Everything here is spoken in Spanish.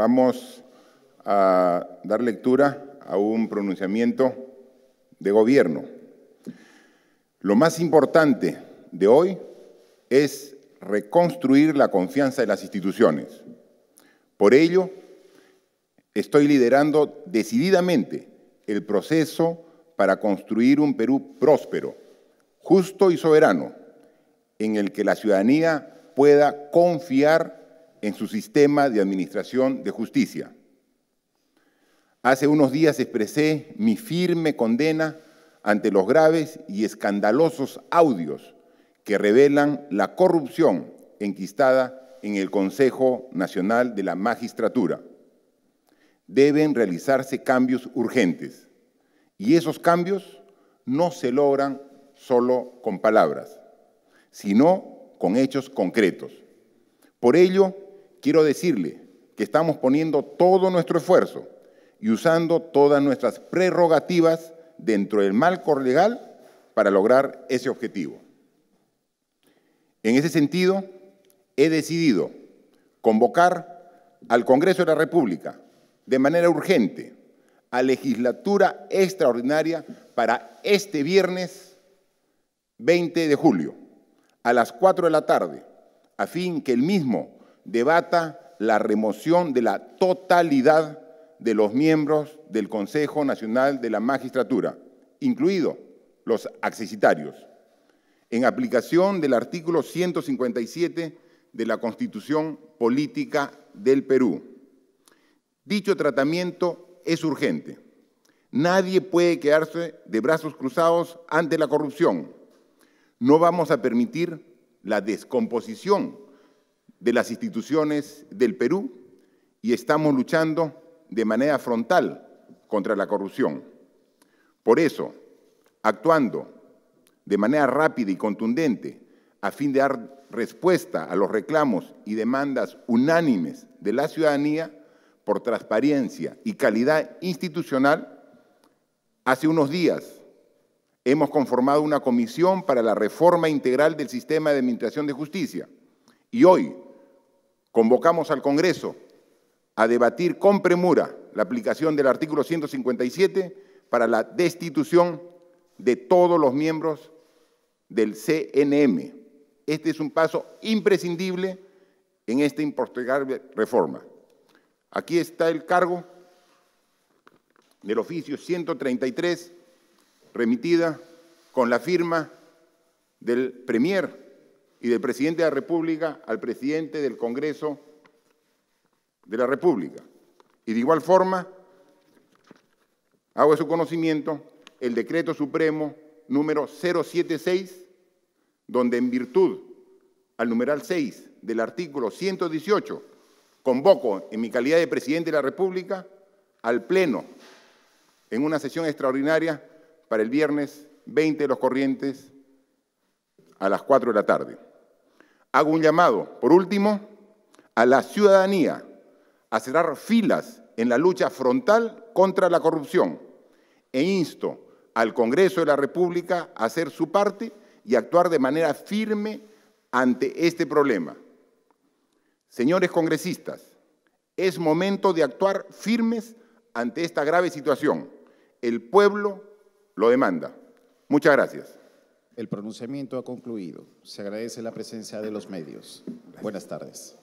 Vamos a dar lectura a un pronunciamiento de gobierno. Lo más importante de hoy es reconstruir la confianza de las instituciones. Por ello, estoy liderando decididamente el proceso para construir un Perú próspero, justo y soberano, en el que la ciudadanía pueda confiar en su sistema de administración de justicia. Hace unos días expresé mi firme condena ante los graves y escandalosos audios que revelan la corrupción enquistada en el Consejo Nacional de la Magistratura. Deben realizarse cambios urgentes y esos cambios no se logran solo con palabras, sino con hechos concretos. Por ello, quiero decirle que estamos poniendo todo nuestro esfuerzo y usando todas nuestras prerrogativas dentro del marco legal para lograr ese objetivo. En ese sentido, he decidido convocar al Congreso de la República de manera urgente a legislatura extraordinaria para este viernes 20 de julio a las 4 de la tarde, a fin que el mismo debata la remoción de la totalidad de los miembros del Consejo Nacional de la Magistratura, incluidos los accesitarios, en aplicación del artículo 157 de la Constitución Política del Perú. Dicho tratamiento es urgente. Nadie puede quedarse de brazos cruzados ante la corrupción. No vamos a permitir la descomposición de las instituciones del Perú y estamos luchando de manera frontal contra la corrupción. Por eso, actuando de manera rápida y contundente a fin de dar respuesta a los reclamos y demandas unánimes de la ciudadanía por transparencia y calidad institucional, hace unos días hemos conformado una comisión para la reforma integral del sistema de administración de justicia y hoy Convocamos al Congreso a debatir con premura la aplicación del artículo 157 para la destitución de todos los miembros del CNM. Este es un paso imprescindible en esta importante reforma. Aquí está el cargo del oficio 133, remitida con la firma del Premier y del presidente de la República al presidente del Congreso de la República. Y de igual forma, hago de su conocimiento el decreto supremo número 076, donde en virtud al numeral 6 del artículo 118, convoco en mi calidad de presidente de la República al Pleno en una sesión extraordinaria para el viernes 20 de los corrientes a las 4 de la tarde hago un llamado, por último, a la ciudadanía a cerrar filas en la lucha frontal contra la corrupción e insto al Congreso de la República a hacer su parte y actuar de manera firme ante este problema. Señores congresistas, es momento de actuar firmes ante esta grave situación. El pueblo lo demanda. Muchas gracias. El pronunciamiento ha concluido. Se agradece la presencia de los medios. Buenas tardes.